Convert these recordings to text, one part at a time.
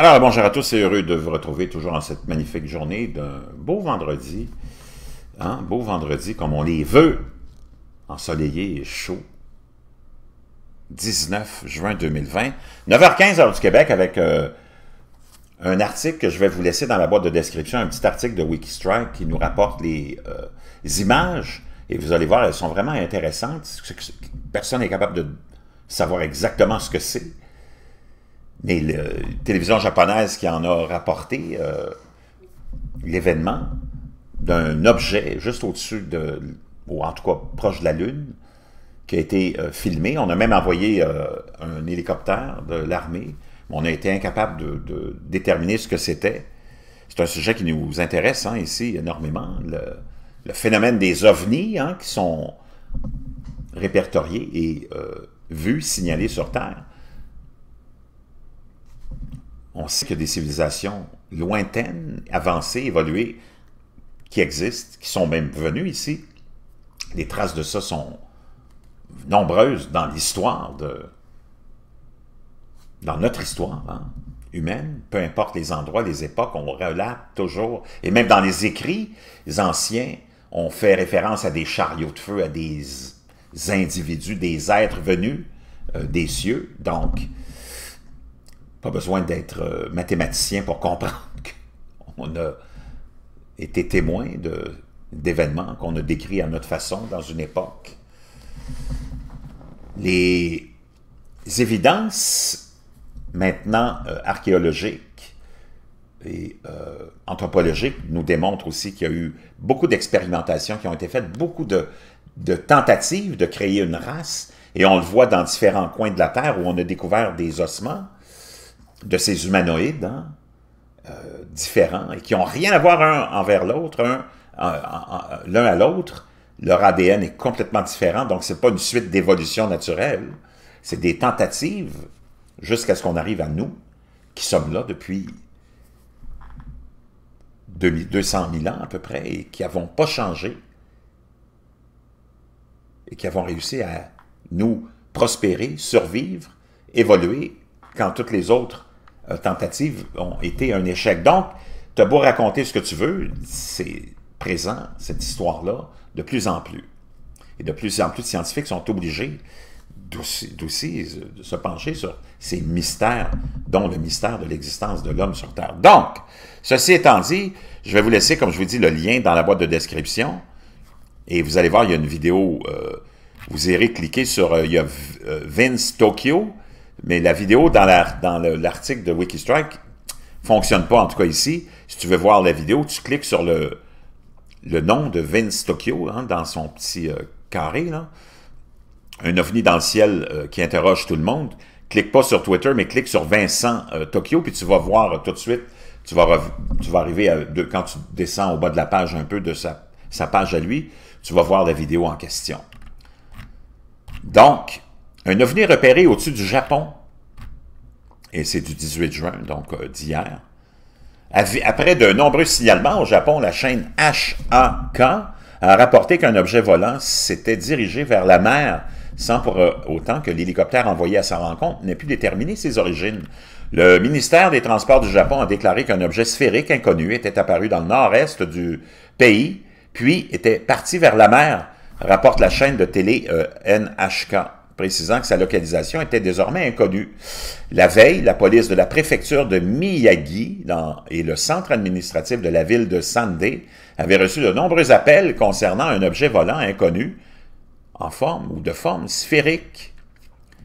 Alors, bonjour à tous et heureux de vous retrouver toujours en cette magnifique journée d'un beau vendredi. un hein, beau vendredi comme on les veut, ensoleillé et chaud. 19 juin 2020, 9h15 heure du Québec avec euh, un article que je vais vous laisser dans la boîte de description, un petit article de Wikistrike qui nous rapporte les euh, images et vous allez voir, elles sont vraiment intéressantes. Personne n'est capable de savoir exactement ce que c'est. Mais la télévision japonaise qui en a rapporté euh, l'événement d'un objet juste au-dessus de, ou en tout cas proche de la Lune, qui a été euh, filmé. On a même envoyé euh, un hélicoptère de l'armée. On a été incapable de, déterminer ce que c'était. C'est un sujet qui nous intéresse hein, ici énormément. Le, phénomène des ovnis hein, qui sont répertoriés et vus, signalés sur Terre. On sait qu'il y a des civilisations lointaines, avancées, évoluées, qui existent, qui sont même venues ici. Les traces de ça sont nombreuses dans l'histoire de... dans notre histoire hein, humaine, peu importe les endroits, les époques, on relate toujours, et même dans les écrits, anciens on fait référence à des chariots de feu, à des individus, des êtres venus euh, des cieux, donc pas besoin d'être euh, mathématicien pour comprendre qu'on a été témoin d'événements qu'on a décrits à notre façon dans une époque. Les évidences maintenant euh, archéologiques et euh, anthropologiques nous démontrent aussi qu'il y a eu beaucoup d'expérimentations qui ont été faites, beaucoup de, de tentatives de créer une race, et on le voit dans différents coins de la Terre où on a découvert des ossements, de ces humanoïdes hein, euh, différents et qui n'ont rien à voir un envers l'autre, l'un à l'autre. Leur ADN est complètement différent, donc ce n'est pas une suite d'évolution naturelle. C'est des tentatives jusqu'à ce qu'on arrive à nous, qui sommes là depuis 200 000 ans à peu près et qui n'avons pas changé et qui avons réussi à nous prospérer, survivre, évoluer quand toutes les autres euh, tentatives ont été un échec. Donc, tu as beau raconter ce que tu veux, c'est présent, cette histoire-là, de plus en plus. Et de plus en plus de scientifiques sont obligés d'aussi se pencher sur ces mystères, dont le mystère de l'existence de l'homme sur Terre. Donc, ceci étant dit, je vais vous laisser, comme je vous dis, le lien dans la boîte de description. Et vous allez voir, il y a une vidéo, euh, vous irez cliquer sur, euh, il y a Vince Tokyo, mais la vidéo dans l'article de Wikistrike fonctionne pas, en tout cas ici. Si tu veux voir la vidéo, tu cliques sur le, nom de Vince Tokyo hein, dans son petit euh, carré. Un ovni dans le ciel euh, qui interroge tout le monde. Clique pas sur Twitter, mais clique sur Vincent euh, Tokyo, puis tu vas voir tout de suite. Tu vas, arriver à quand tu descends au bas de la page un peu de sa page à lui, tu vas voir la vidéo en question. Donc, un ovni repéré au-dessus du Japon, et c'est du 18 juin, donc euh, d'hier. Après de nombreux signalements au Japon, la chaîne HAK a rapporté qu'un objet volant s'était dirigé vers la mer sans pour euh, autant que l'hélicoptère envoyé à sa rencontre n'ait pu déterminer ses origines. Le ministère des Transports du Japon a déclaré qu'un objet sphérique inconnu était apparu dans le nord-est du pays, puis était parti vers la mer, rapporte la chaîne de télé euh, NHK précisant que sa localisation était désormais inconnue. La veille, la police de la préfecture de Miyagi et le centre administratif de la ville de Sande avaient reçu de nombreux appels concernant un objet volant inconnu en forme ou de forme sphérique.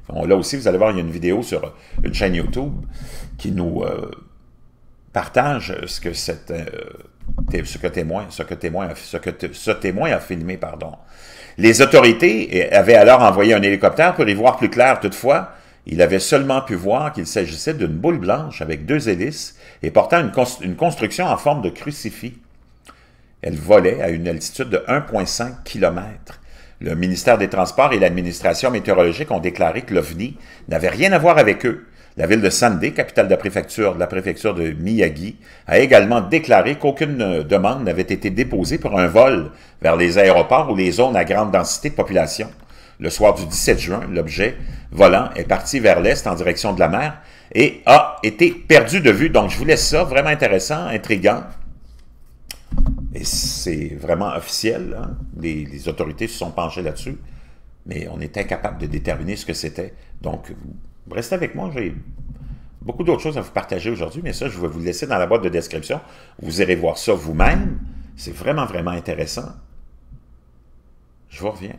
Bon, là aussi, vous allez voir, il y a une vidéo sur une chaîne YouTube qui nous euh, partage ce que cette... Euh, ce que témoin, que que témoin a filmé, pardon. Les autorités avaient alors envoyé un hélicoptère pour y voir plus clair. Toutefois, il avait seulement pu voir qu'il s'agissait d'une boule blanche avec deux hélices et portant une, une, construction en forme de crucifix. Elle volait à une altitude de 1,5 km. Le ministère des Transports et l'administration météorologique ont déclaré que l'OVNI n'avait rien à voir avec eux, la ville de Sande, capitale de la préfecture de la préfecture de Miyagi, a également déclaré qu'aucune euh, demande n'avait été déposée pour un vol vers les aéroports ou les zones à grande densité de population. Le soir du 17 juin, l'objet volant est parti vers l'est en direction de la mer et a été perdu de vue. Donc, je vous laisse ça, vraiment intéressant, intriguant. Et c'est vraiment officiel. Hein. Les, autorités se sont penchées là-dessus, mais on est incapable de déterminer ce que c'était. Donc, Restez avec moi, j'ai beaucoup d'autres choses à vous partager aujourd'hui, mais ça, je vais vous laisser dans la boîte de description. Vous irez voir ça vous-même. C'est vraiment, vraiment intéressant. Je vous reviens.